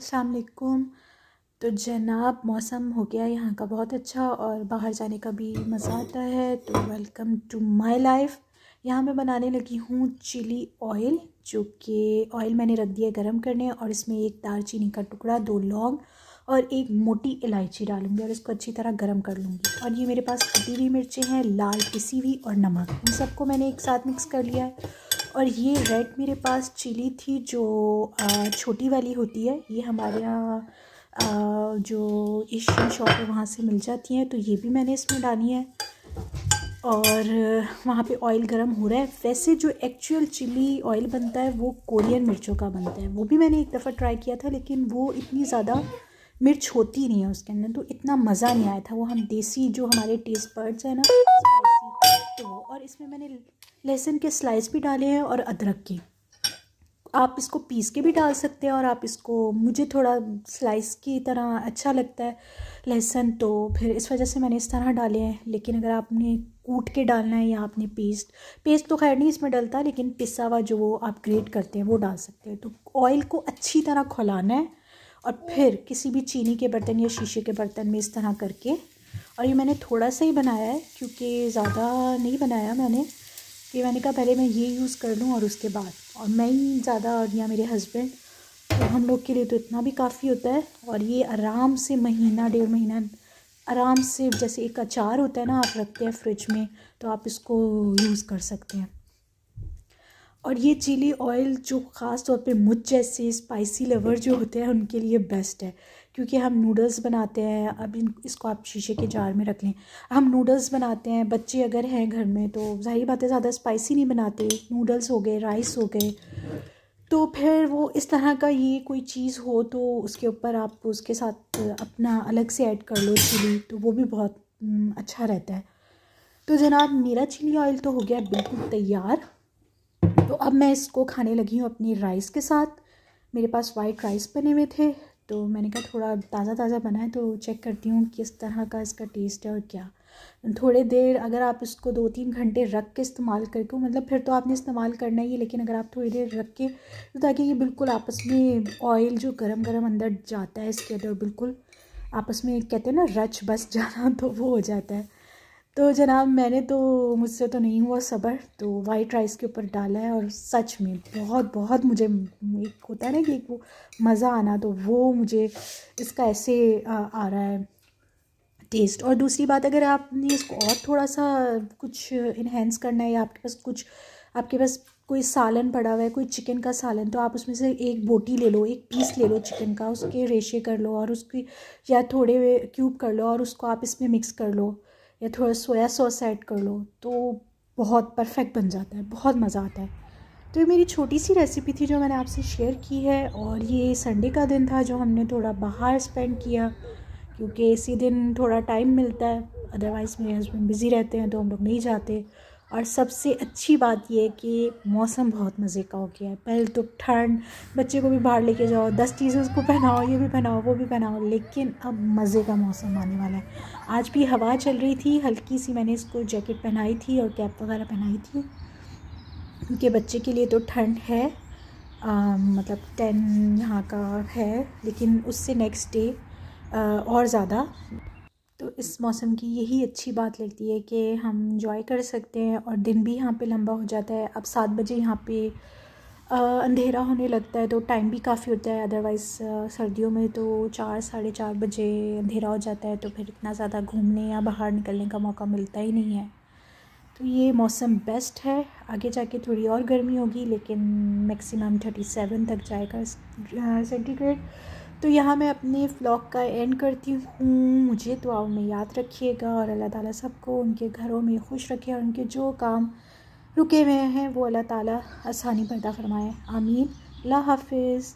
असलकुम तो जनाब मौसम हो गया यहाँ का बहुत अच्छा और बाहर जाने का भी मज़ा आता है तो वेलकम टू माय लाइफ यहाँ मैं बनाने लगी हूँ चिली ऑयल जो कि ऑयल मैंने रख दिया गर्म करने और इसमें एक दालचीनी का टुकड़ा दो लौंग और एक मोटी इलायची डालूंगी और इसको अच्छी तरह गर्म कर लूँगी और ये मेरे पास कटी हुई मिर्चें हैं लाल पिसी हुई और नमक इन सबको मैंने एक साथ मिक्स कर लिया है और ये रेड मेरे पास चिली थी जो छोटी वाली होती है ये हमारे यहाँ जो एशियन शॉप है वहाँ से मिल जाती हैं तो ये भी मैंने इसमें डाली है और वहाँ पे ऑयल गरम हो रहा है वैसे जो एक्चुअल चिली ऑयल बनता है वो कोरियन मिर्चों का बनता है वो भी मैंने एक दफ़ा ट्राई किया था लेकिन वो इतनी ज़्यादा मिर्च होती नहीं है उसके अंदर तो इतना मज़ा नहीं आया था वो हम देसी जो हमारे टेस्ट बर्ड्स हैं ना सकते तो हो और इसमें मैंने लहसुन के स्लाइस भी डाले हैं और अदरक के आप इसको पीस के भी डाल सकते हैं और आप इसको मुझे थोड़ा स्लाइस की तरह अच्छा लगता है लहसुन तो फिर इस वजह से मैंने इस तरह डाले हैं लेकिन अगर आपने कूट के डालना है या आपने पेस्ट पेस्ट तो खैर नहीं इसमें डलता लेकिन पिसा हुआ जो वो आप ग्रेट करते हैं वो डाल सकते हैं तो ऑयल को अच्छी तरह खुलाना है और फिर किसी भी चीनी के बर्तन या शीशे के बर्तन में इस तरह करके और ये मैंने थोड़ा सा ही बनाया है क्योंकि ज़्यादा नहीं बनाया मैंने कि मैंने कहा पहले मैं ये यूज़ कर लूँ और उसके बाद और मैं ही ज़्यादा और या मेरे हस्बैंड तो हम लोग के लिए तो इतना भी काफ़ी होता है और ये आराम से महीना डेढ़ महीना आराम से जैसे एक अचार होता है ना आप रखते हैं फ्रिज में तो आप इसको यूज़ कर सकते हैं और ये चिली ऑयल जो ख़ास तौर पे मुझ जैसे स्पाइसी लवर जो होते हैं उनके लिए बेस्ट है क्योंकि हम नूडल्स बनाते हैं अब इन इसको आप शीशे के जार में रख लें हम नूडल्स बनाते हैं बच्चे अगर हैं घर में तो जाहिर बात है ज़्यादा स्पाइसी नहीं बनाते नूडल्स हो गए राइस हो गए तो फिर वो इस तरह का ये कोई चीज़ हो तो उसके ऊपर आप उसके साथ अपना अलग से ऐड कर लो चिली तो वो भी बहुत हम्म, अच्छा रहता है तो जनाब मेरा चिली ऑयल तो हो गया बिल्कुल तैयार तो अब मैं इसको खाने लगी हूँ अपनी राइस के साथ मेरे पास वाइट राइस बने हुए थे तो मैंने कहा थोड़ा ताज़ा ताज़ा बना है तो चेक करती हूँ किस तरह का इसका टेस्ट है और क्या थोड़े देर अगर आप इसको दो तीन घंटे रख के इस्तेमाल करके मतलब फिर तो आपने इस्तेमाल करना ही है लेकिन अगर आप थोड़ी देर रख के तो ताकि ये बिल्कुल आपस में ऑयल जो गर्म गर्म अंदर जाता है इसके अंदर बिल्कुल आपस में कहते हैं ना रच बस जाना तो वो हो जाता है तो जनाब मैंने तो मुझसे तो नहीं हुआ सब्र तो वाइट राइस के ऊपर डाला है और सच में बहुत बहुत मुझे एक होता है ना कि वो मज़ा आना तो वो मुझे इसका ऐसे आ, आ रहा है टेस्ट और दूसरी बात अगर आपने इसको और थोड़ा सा कुछ इन्हेंस करना है या आपके पास कुछ आपके पास कोई सालन पड़ा हुआ है कोई चिकन का सालन तो आप उसमें से एक बोटी ले लो एक पीस ले लो चिकन का उसके रेशे कर लो और उसकी या थोड़े क्यूब कर लो और उसको आप इसमें मिक्स कर लो या थोड़ा सोया सॉस ऐड कर लो तो बहुत परफेक्ट बन जाता है बहुत मज़ा आता है तो ये मेरी छोटी सी रेसिपी थी जो मैंने आपसे शेयर की है और ये संडे का दिन था जो हमने थोड़ा बाहर स्पेंड किया क्योंकि इसी दिन थोड़ा टाइम मिलता है अदरवाइज़ मेरे हस्बैंड बिज़ी रहते हैं तो हम लोग नहीं जाते और सबसे अच्छी बात यह कि मौसम बहुत मज़े का हो गया है पहले तो ठंड बच्चे को भी बाहर लेके जाओ दस चीज़ें उसको पहनाओ ये भी पहनाओ वो भी पहनाओ लेकिन अब मज़े का मौसम आने वाला है आज भी हवा चल रही थी हल्की सी मैंने इसको जैकेट पहनाई थी और कैप वगैरह पहनाई थी क्योंकि बच्चे के लिए तो ठंड है आ, मतलब टेन यहाँ का है लेकिन उससे नेक्स्ट डे और ज़्यादा तो इस मौसम की यही अच्छी बात लगती है कि हम इंजॉय कर सकते हैं और दिन भी यहाँ पे लंबा हो जाता है अब सात बजे यहाँ पे अंधेरा होने लगता है तो टाइम भी काफ़ी होता है अदरवाइज़ सर्दियों में तो चार साढ़े चार बजे अंधेरा हो जाता है तो फिर इतना ज़्यादा घूमने या बाहर निकलने का मौका मिलता ही नहीं है तो ये मौसम बेस्ट है आगे जाके थोड़ी और गर्मी होगी लेकिन मैक्सिमम थर्टी सेवन तक जाएगा सेंटीग्रेड तो यहाँ मैं अपने व्लॉग का एंड करती हूँ मुझे दुआओं में याद रखिएगा और अल्लाह ताला सबको उनके घरों में खुश रखे और उनके जो काम रुके हुए हैं वो अल्लाह ताला आसानी पैदा फरमाए आमीन अल्लाह हाफिज़